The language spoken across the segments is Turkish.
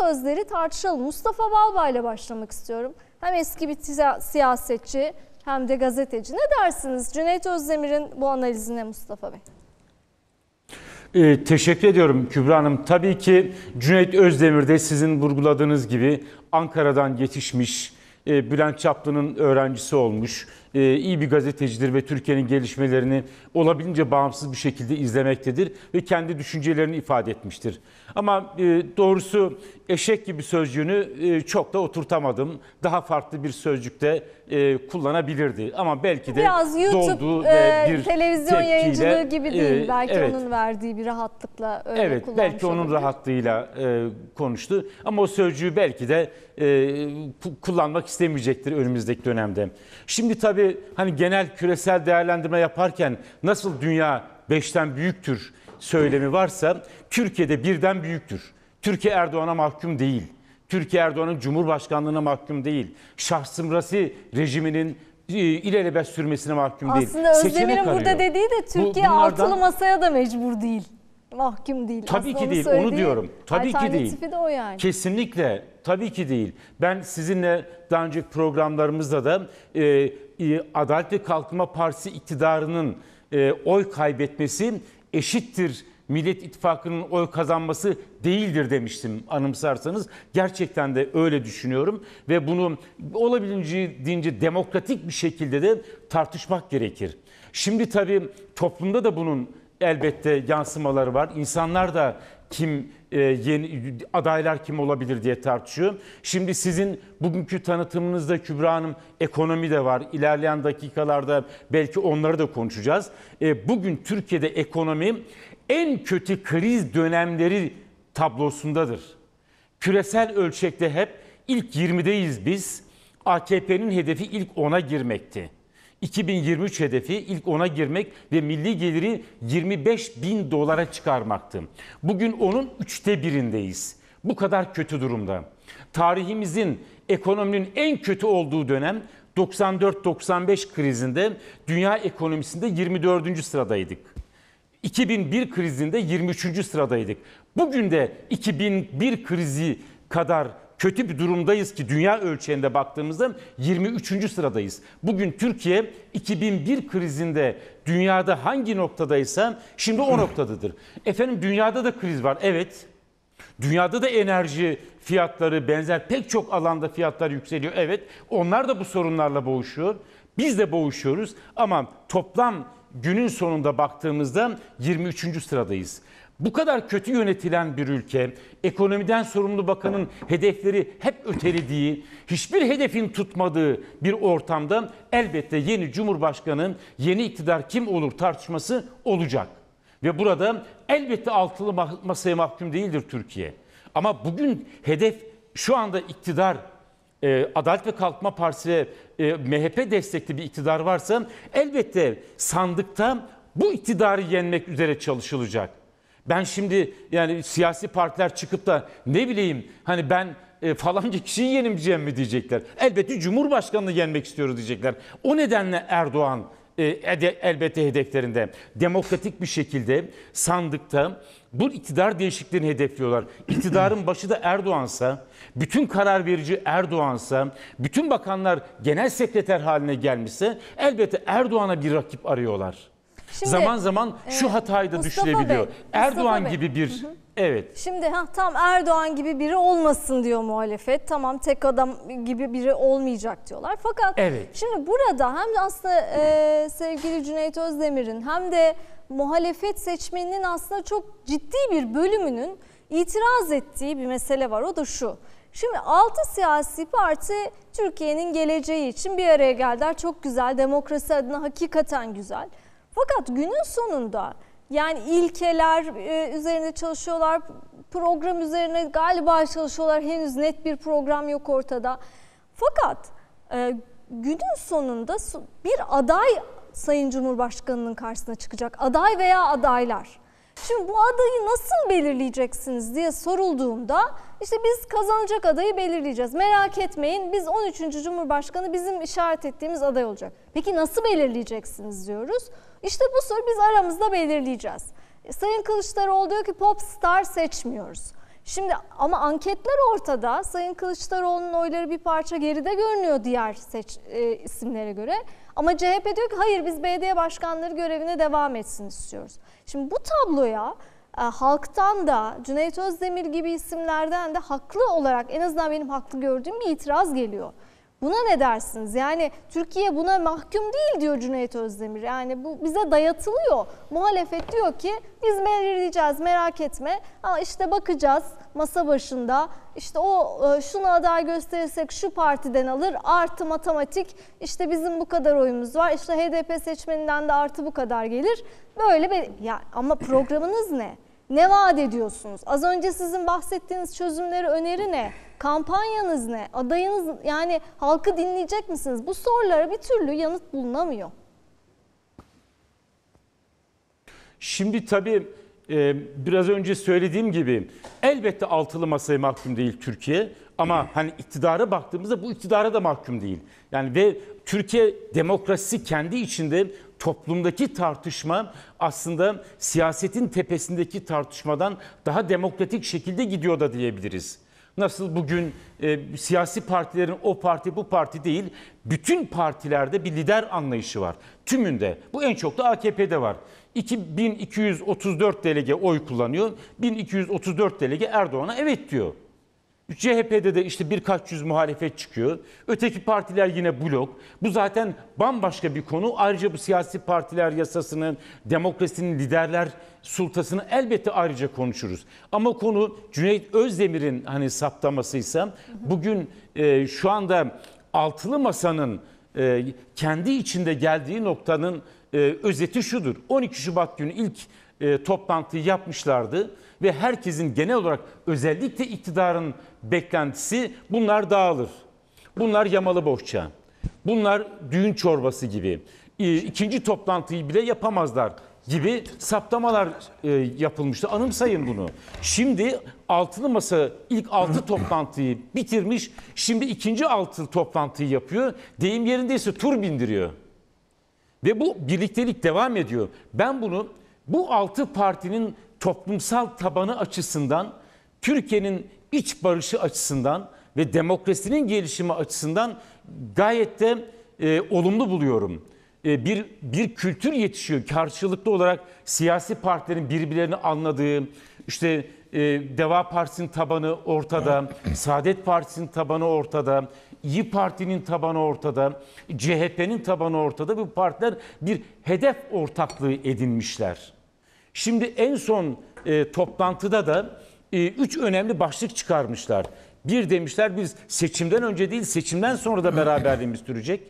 sözleri tartışalım. Mustafa Balbay ile başlamak istiyorum. Hem eski bir siyasetçi hem de gazeteci. Ne dersiniz Cüneyt Özdemir'in bu analizine Mustafa Bey? Ee, teşekkür ediyorum Kübra Hanım. Tabii ki Cüneyt Özdemir de sizin vurguladığınız gibi Ankara'dan yetişmiş, e, Bülent Çaplı'nın öğrencisi olmuş. Ee, iyi bir gazetecidir ve Türkiye'nin gelişmelerini olabildiğince bağımsız bir şekilde izlemektedir ve kendi düşüncelerini ifade etmiştir. Ama e, doğrusu eşek gibi sözcüğünü e, çok da oturtamadım. Daha farklı bir sözcükte e, kullanabilirdi ama belki de Biraz YouTube, dolduğu ve bir televizyon tepkiyle, yayıncılığı gibi değil belki evet. onun verdiği bir rahatlıkla öyle Evet belki onun olabilir. rahatlığıyla konuştu ama o sözcüğü belki de kullanmak istemeyecektir önümüzdeki dönemde. Şimdi tabii Tabii hani genel küresel değerlendirme yaparken nasıl dünya beşten büyüktür söylemi varsa Türkiye'de birden büyüktür. Türkiye Erdoğan'a mahkum değil. Türkiye Erdoğan'ın Cumhurbaşkanlığına mahkum değil. Şahsımrasi rejiminin e, ilelebet sürmesine mahkum Aslında değil. Aslında Özdemir'in burada dediği de Türkiye Bu, bunlardan... altılı masaya da mecbur değil mahkum değil. Tabii Aslında ki değil onu diyorum. Tabii ki değil. de o yani. Kesinlikle tabii ki değil. Ben sizinle daha önceki programlarımızda da e, e, Adalet ve Kalkınma Partisi iktidarının e, oy kaybetmesi eşittir Millet İttifakı'nın oy kazanması değildir demiştim anımsarsanız. Gerçekten de öyle düşünüyorum ve bunu olabildiğince demokratik bir şekilde de tartışmak gerekir. Şimdi tabii toplumda da bunun elbette yansımaları var. İnsanlar da kim e, yeni adaylar kim olabilir diye tartışıyor. Şimdi sizin bugünkü tanıtımınızda Kübra Hanım ekonomi de var. İlerleyen dakikalarda belki onları da konuşacağız. E, bugün Türkiye'de ekonomi en kötü kriz dönemleri tablosundadır. Küresel ölçekte hep ilk 20'deyiz biz. AKP'nin hedefi ilk 10'a girmekti. 2023 hedefi ilk ona girmek ve milli geliri 25 bin dolara çıkarmaktı. Bugün onun üçte birindeyiz. Bu kadar kötü durumda. Tarihimizin ekonominin en kötü olduğu dönem 94-95 krizinde dünya ekonomisinde 24. sıradaydık. 2001 krizinde 23. sıradaydık. Bugün de 2001 krizi kadar kötü bir durumdayız ki dünya ölçeğinde baktığımızda 23. sıradayız. Bugün Türkiye 2001 krizinde dünyada hangi noktadaysa şimdi o noktadadır. Efendim dünyada da kriz var. Evet. Dünyada da enerji fiyatları benzer pek çok alanda fiyatlar yükseliyor. Evet. Onlar da bu sorunlarla boğuşuyor. Biz de boğuşuyoruz ama toplam günün sonunda baktığımızda 23. sıradayız. Bu kadar kötü yönetilen bir ülke, ekonomiden sorumlu bakanın hedefleri hep ötelediği, hiçbir hedefin tutmadığı bir ortamda elbette yeni cumhurbaşkanı, yeni iktidar kim olur tartışması olacak. Ve burada elbette altılı masaya mahkum değildir Türkiye. Ama bugün hedef şu anda iktidar, e, Adalet ve Kalkınma Partisi ve MHP destekli bir iktidar varsa elbette sandıkta bu iktidarı yenmek üzere çalışılacak. Ben şimdi yani siyasi partiler çıkıp da ne bileyim hani ben e, falanca kişiyi yenmeyeceğim mi diyecekler. Elbette Cumhurbaşkanı'nı yenmek istiyoruz diyecekler. O nedenle Erdoğan e, elbette hedeflerinde demokratik bir şekilde sandıkta bu iktidar değişikliğini hedefliyorlar. İktidarın başı da Erdoğansa, bütün karar verici Erdoğansa, bütün bakanlar genel sekreter haline gelmişse elbette Erdoğan'a bir rakip arıyorlar. Şimdi, zaman zaman e, şu hatayı da Mustafa düşürebiliyor. Bey, Erdoğan gibi bir hı hı. Evet. Şimdi ha tam Erdoğan gibi biri olmasın diyor muhalefet. Tamam tek adam gibi biri olmayacak diyorlar. Fakat evet. şimdi burada hem aslında e, sevgili Cüneyt Özdemir'in hem de muhalefet seçmeninin aslında çok ciddi bir bölümünün itiraz ettiği bir mesele var. O da şu. Şimdi 6 siyasi parti Türkiye'nin geleceği için bir araya geldiler. Çok güzel, demokrasi adına hakikaten güzel. Fakat günün sonunda yani ilkeler e, üzerinde çalışıyorlar, program üzerine galiba çalışıyorlar. Henüz net bir program yok ortada. Fakat e, günün sonunda bir aday Sayın Cumhurbaşkanı'nın karşısına çıkacak. Aday veya adaylar. Şimdi bu adayı nasıl belirleyeceksiniz diye sorulduğunda işte biz kazanacak adayı belirleyeceğiz. Merak etmeyin biz 13. Cumhurbaşkanı bizim işaret ettiğimiz aday olacak. Peki nasıl belirleyeceksiniz diyoruz. İşte bu soru biz aramızda belirleyeceğiz. E, Sayın Kılıçdaroğlu diyor ki popstar seçmiyoruz. Şimdi ama anketler ortada. Sayın Kılıçdaroğlu'nun oyları bir parça geride görünüyor diğer seç, e, isimlere göre. Ama CHP diyor ki hayır biz belediye başkanları görevine devam etsin istiyoruz. Şimdi bu tabloya e, halktan da Cüneyt Özdemir gibi isimlerden de haklı olarak en azından benim haklı gördüğüm bir itiraz geliyor. Buna ne dersiniz? Yani Türkiye buna mahkum değil diyor Cüneyt Özdemir. Yani bu bize dayatılıyor. Muhalefet diyor ki biz belirleyeceğiz merak etme. Ha işte bakacağız masa başında. İşte o e, şunu aday gösterirsek şu partiden alır. Artı matematik işte bizim bu kadar oyumuz var. İşte HDP seçmeninden de artı bu kadar gelir. Böyle bir ya ama programınız ne? Ne vaat ediyorsunuz? Az önce sizin bahsettiğiniz çözümleri öneri ne? Kampanyanız ne? Adayınız yani halkı dinleyecek misiniz? Bu sorulara bir türlü yanıt bulunamıyor. Şimdi tabii e, biraz önce söylediğim gibi elbette altılı masaya mahkum değil Türkiye ama hani iktidara baktığımızda bu iktidara da mahkum değil. Yani ve Türkiye demokrasi kendi içinde toplumdaki tartışma aslında siyasetin tepesindeki tartışmadan daha demokratik şekilde gidiyor da diyebiliriz. Nasıl bugün e, siyasi partilerin o parti bu parti değil, bütün partilerde bir lider anlayışı var. Tümünde. Bu en çok da AKP'de var. 2234 delege oy kullanıyor. 1234 delege Erdoğan'a evet diyor. CHP'de de işte birkaç yüz muhalefet çıkıyor. Öteki partiler yine blok. Bu zaten bambaşka bir konu. Ayrıca bu siyasi partiler yasasının, demokrasinin liderler sultasını elbette ayrıca konuşuruz. Ama konu Cüneyt Özdemir'in hani saptamasıysa bugün e, şu anda altılı masanın e, kendi içinde geldiği noktanın e, özeti şudur. 12 Şubat günü ilk e, toplantıyı yapmışlardı ve herkesin genel olarak özellikle iktidarın beklentisi bunlar dağılır. Bunlar yamalı bohça. Bunlar düğün çorbası gibi. E, ikinci toplantıyı bile yapamazlar gibi saptamalar e, yapılmıştı. Anımsayın bunu. Şimdi altılı masa ilk altı toplantıyı bitirmiş. Şimdi ikinci altı toplantıyı yapıyor. Deyim yerindeyse tur bindiriyor. Ve bu birliktelik devam ediyor. Ben bunu bu altı partinin toplumsal tabanı açısından, Türkiye'nin iç barışı açısından ve demokrasinin gelişimi açısından gayet de e, olumlu buluyorum. E, bir bir kültür yetişiyor karşılıklı olarak siyasi partilerin birbirlerini anladığı, işte e, Deva Partisi'nin tabanı ortada, Saadet Partisi'nin tabanı ortada, İyi Parti'nin tabanı ortada, CHP'nin tabanı ortada. Bu partiler bir hedef ortaklığı edinmişler. Şimdi en son e, toplantıda da e, üç önemli başlık çıkarmışlar. Bir demişler biz seçimden önce değil seçimden sonra da beraberliğimiz sürecek.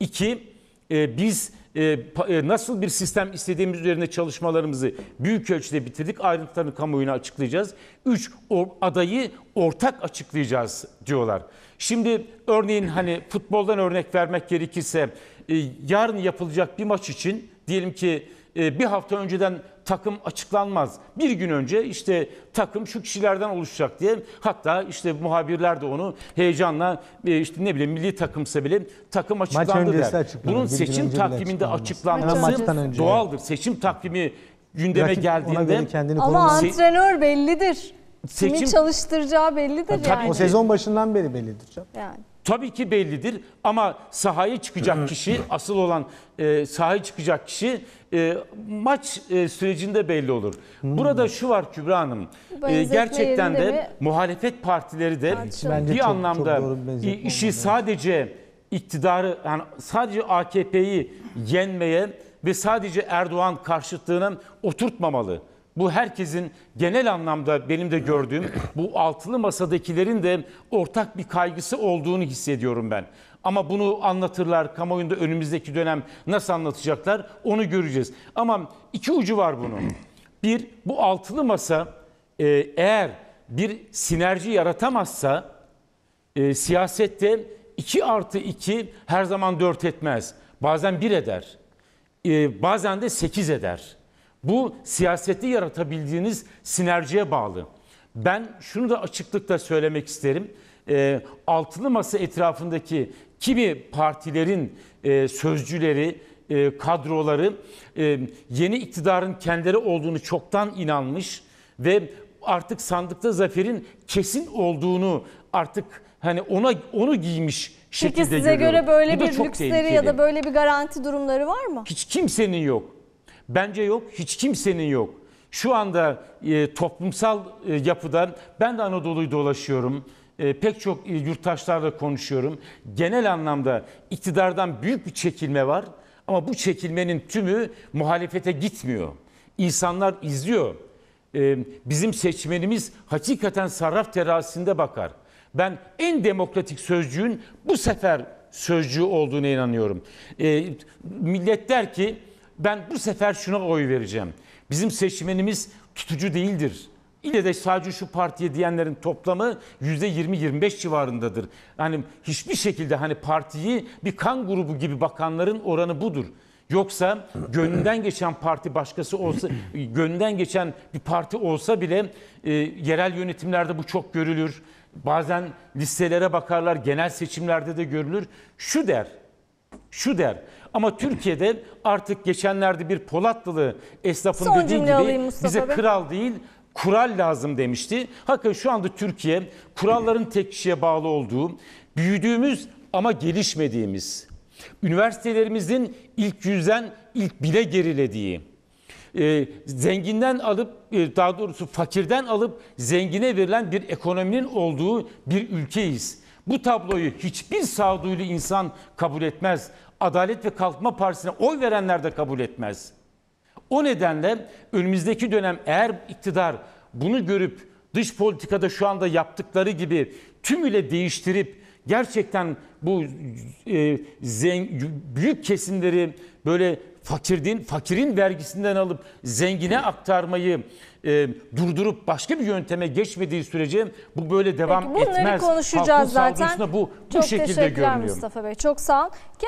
İki e, biz e, e nasıl bir sistem istediğimiz üzerine çalışmalarımızı büyük ölçüde bitirdik. Ayrıntılarını kamuoyuna açıklayacağız. Üç, or, adayı ortak açıklayacağız diyorlar. Şimdi örneğin hani futboldan örnek vermek gerekirse e, yarın yapılacak bir maç için diyelim ki e, bir hafta önceden takım açıklanmaz. Bir gün önce işte takım şu kişilerden oluşacak diye hatta işte muhabirler de onu heyecanla e, işte ne bileyim milli takımsa bile takım açıklandı der. Bunun seçim takviminde açıklanması doğaldır. Seçim takvimi gündeme Rakip geldiğinde ama antrenör bellidir. Seçim, Kimi çalıştıracağı bellidir yani. yani. O sezon başından beri bellidir canım. Yani. Tabii ki bellidir ama sahaya çıkacak kişi asıl olan e, sahaya çıkacak kişi e, maç e, sürecinde belli olur. Hmm. Burada şu var Kübra Hanım e, gerçekten de yerinde mi? muhalefet partileri de Bence bir çok- çok anlamda doğru işi oldu, sadece iktidarı yani sadece AKP'yi yenmeye ve sadece Erdoğan karşıtlığına oturtmamalı. Bu herkesin genel anlamda benim de gördüğüm bu altılı masadakilerin de ortak bir kaygısı olduğunu hissediyorum ben. Ama bunu anlatırlar kamuoyunda önümüzdeki dönem nasıl anlatacaklar onu göreceğiz. Ama iki ucu var bunun. Bir bu altılı masa e, eğer bir sinerji yaratamazsa e, siyasette 2 artı 2 her zaman 4 etmez. Bazen 1 eder. E, bazen de 8 eder. Bu siyaseti yaratabildiğiniz sinerjiye bağlı. Ben şunu da açıklıkla söylemek isterim. E, altılı masa etrafındaki kimi partilerin e, sözcüleri, e, kadroları e, yeni iktidarın kendileri olduğunu çoktan inanmış ve artık sandıkta zaferin kesin olduğunu artık hani ona onu giymiş şekilde Peki size görüyorum. göre böyle Bu bir lüksleri tehlikeli. ya da böyle bir garanti durumları var mı? Hiç kimsenin yok. Bence yok, hiç kimsenin yok. Şu anda e, toplumsal e, yapıdan ben de Anadolu'yu dolaşıyorum. E, pek çok e, yurttaşlarla konuşuyorum. Genel anlamda iktidardan büyük bir çekilme var ama bu çekilmenin tümü muhalefete gitmiyor. İnsanlar izliyor. E, bizim seçmenimiz hakikaten sarraf terazisinde bakar. Ben en demokratik sözcüğün bu sefer sözcüğü olduğuna inanıyorum. E, millet der ki ben bu sefer şuna oy vereceğim. Bizim seçmenimiz tutucu değildir. İle de sadece şu partiye diyenlerin toplamı %20-25 civarındadır. Hani hiçbir şekilde hani partiyi bir kan grubu gibi bakanların oranı budur. Yoksa gönlünden geçen parti başkası olsa, gönlünden geçen bir parti olsa bile e, yerel yönetimlerde bu çok görülür. Bazen listelere bakarlar, genel seçimlerde de görülür. Şu der, şu der. Ama Türkiye'de artık geçenlerde bir Polatlılı esnafın Son dediği gibi bize Bey. kral değil kural lazım demişti. Hakikaten şu anda Türkiye kuralların tek kişiye bağlı olduğu, büyüdüğümüz ama gelişmediğimiz, üniversitelerimizin ilk yüzden ilk bile gerilediği, e, zenginden alıp e, daha doğrusu fakirden alıp zengine verilen bir ekonominin olduğu bir ülkeyiz. Bu tabloyu hiçbir sağduyulu insan kabul etmez. Adalet ve Kalkınma Partisi'ne oy verenler de kabul etmez. O nedenle önümüzdeki dönem eğer iktidar bunu görüp dış politikada şu anda yaptıkları gibi tümüyle değiştirip gerçekten bu e, zen, büyük kesimleri böyle fakirdin, fakirin vergisinden alıp zengine aktarmayı e, durdurup başka bir yönteme geçmediği sürece bu böyle devam Peki, bunları etmez. Bunları konuşacağız Halkın zaten. Bu, bu Çok şekilde teşekkürler görünüyor. Mustafa Bey. Çok sağ ol.